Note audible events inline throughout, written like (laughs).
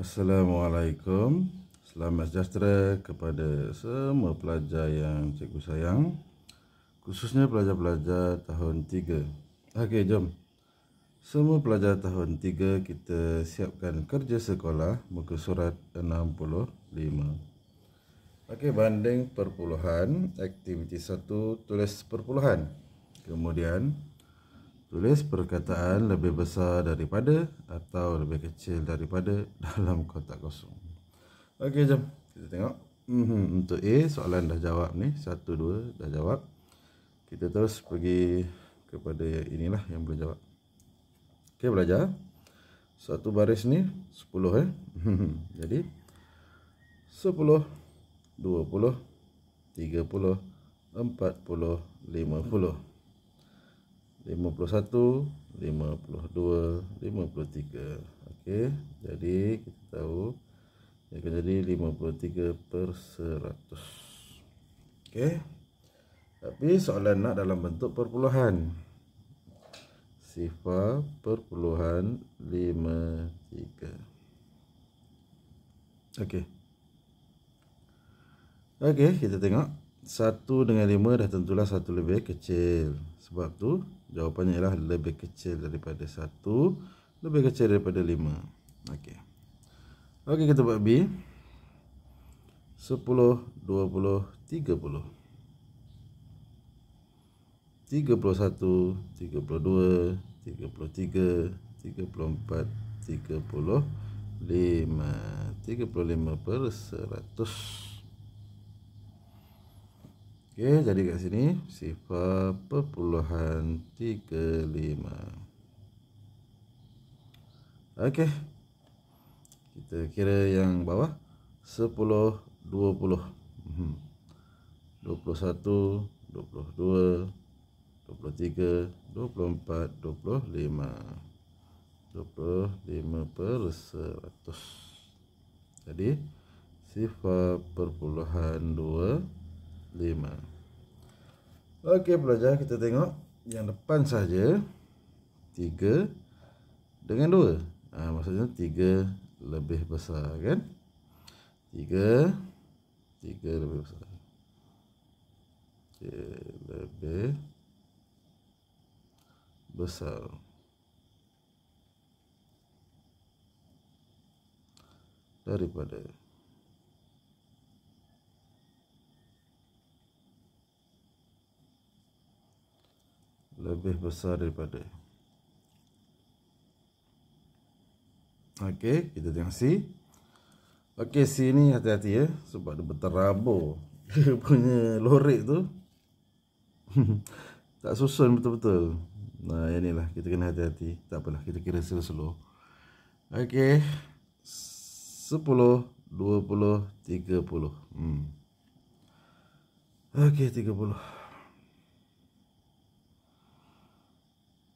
Assalamualaikum Selamat sejahtera kepada semua pelajar yang cikgu sayang Khususnya pelajar-pelajar tahun 3 Okey, jom Semua pelajar tahun 3 kita siapkan kerja sekolah Muka surat 65 Okey, banding perpuluhan Aktiviti 1, tulis perpuluhan Kemudian, Tulis perkataan lebih besar daripada atau lebih kecil daripada (laughs) dalam kotak kosong. Okey, jom kita tengok. Mm-hmm. Untuk A, soalan dah jawab ni. Satu, dua, dah jawab. Kita terus pergi kepada yang inilah yang boleh jawab. Okey, belajar. Satu baris ni, sepuluh eh. Mhm. Jadi, sepuluh, dua puluh, tiga puluh, empat puluh, lima puluh. Mm-hmm. 52, 53. Okey, jadi kita tahu dia akan jadi 53 per 100. Okey. Tapi soalan nak dalam bentuk perpuluhan. Sifar perpuluhan 53. Okey. Okey, kita tengok. 1 dengan 5 dah tentulah 1 lebih kecil. Sebab tu Jawapannya ialah lebih kecil daripada 1 Lebih kecil daripada 5 Okey Okey kita buat B 10, 20, 30 31, 32, 33, 34, 35, 35 per 100 Okey, jadi ke sini sifat perpuluhan 35. Okey. Kita kira yang bawah 10 20. 21 22 23 24 25 26 27 28 29 25 per 100 Jadi Sifat perpuluhan 2 lima. Okey pelajar kita tengok yang depan saja 3 dengan 2. ha, ah, maksudnya 3 lebih besar kan? 3 3 lebih besar. Okay, lebih besar. daripada 3 lebih besar daripada Okey, kita tengok C. Okey, C ni hati-hati ya sebab dia berterabur. Dia (laughs) punya lorik tu. (laughs) tak susun betul-betul. Nah, inilah kita kena hati-hati. Tak apalah, kita kira slow-slow. Okey. 10 20 30. Hmm. Okey, 30.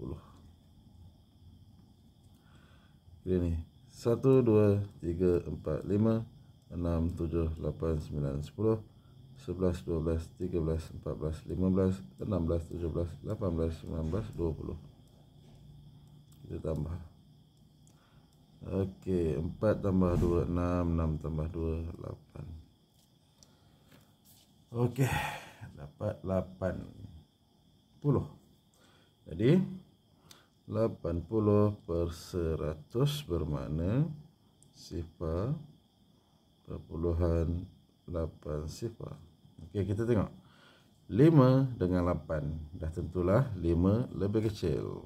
10 Jadi ni 1, 2, 3, 4, 5 6, 7, 8, 9, 10 11, 12, 13, 14, 15 16, 17, 18, 19, 20 Kita tambah Ok 4 tambah 2, 6 6 tambah 2, 8 Ok Dapat 8 10 Jadi 80 per 100 bermakna sifar perpuluhan 8 sifar. Okey, kita tengok. 5 dengan 8. Dah tentulah 5 lebih kecil.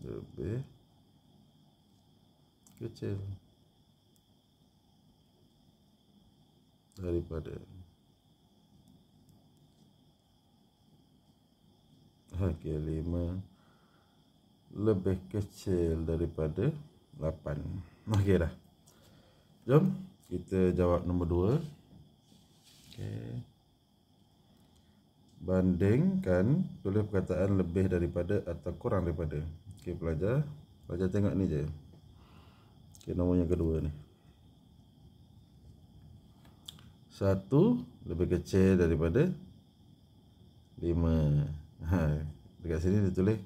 Lebih kecil daripada Okey, lima Lebih kecil daripada Lapan Okey dah Jom kita jawab nombor dua Okey Bandingkan Tulis perkataan lebih daripada Atau kurang daripada Okey pelajar Pelajar tengok ni je Okey nombor yang kedua ni Satu Lebih kecil daripada Lima ha, dekat sini dia tulis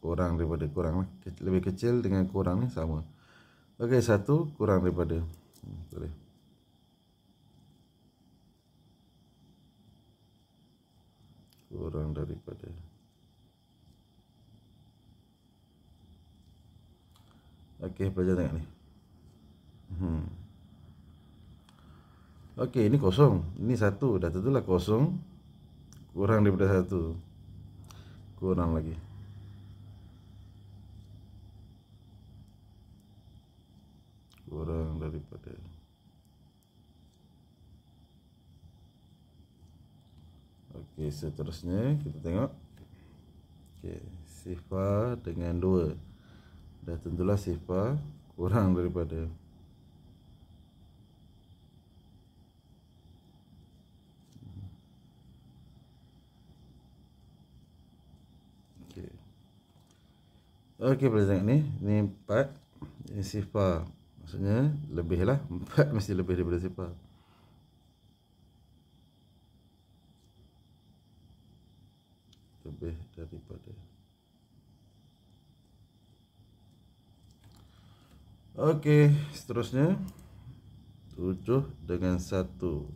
kurang daripada kurang lah. lebih kecil dengan kurang ni sama ok satu kurang daripada hmm, tulis kurang daripada ok pelajar tengok ni hmm. ok ini kosong ini satu dah tentulah kosong kurang daripada satu kurang lagi kurang daripada ok seterusnya kita tengok ok sifar dengan dua dah tentulah sifar kurang daripada Okey pada zat ni Ni empat, Ini sifar Maksudnya Lebih lah 4 mesti lebih daripada sifar Lebih daripada Okey Seterusnya tujuh dengan satu,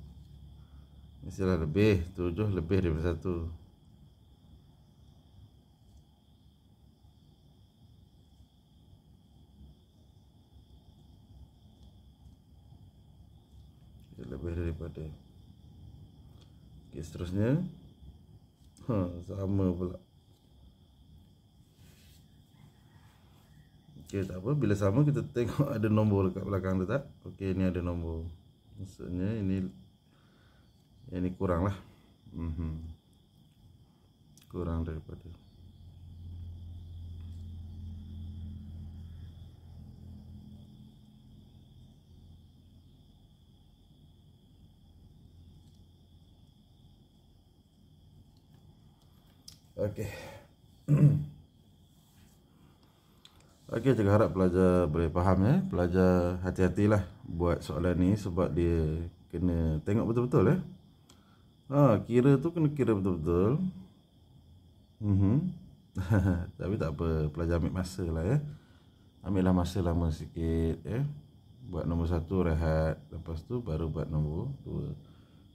Mestilah lebih tujuh lebih daripada 1 tidak lebih daripada ok seterusnya ha, sama pula ok tak apa bila sama kita tengok ada nombor dekat belakang tu tak ok ni ada nombor maksudnya ini ini kurang lah mm -hmm. kurang daripada Okey. (clears throat) Okey, saya harap pelajar boleh faham ya. Pelajar hati-hatilah buat soalan ni sebab dia kena tengok betul-betul ya. Ha, kira tu kena kira betul-betul. Mhm. (laughs) Tapi tak apa, pelajar ambil masa lah ya. Ambillah masa lama sikit ya. Buat nombor satu rehat, lepas tu baru buat nombor dua.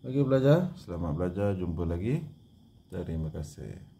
Okey pelajar, selamat belajar, jumpa lagi. Terima kasih.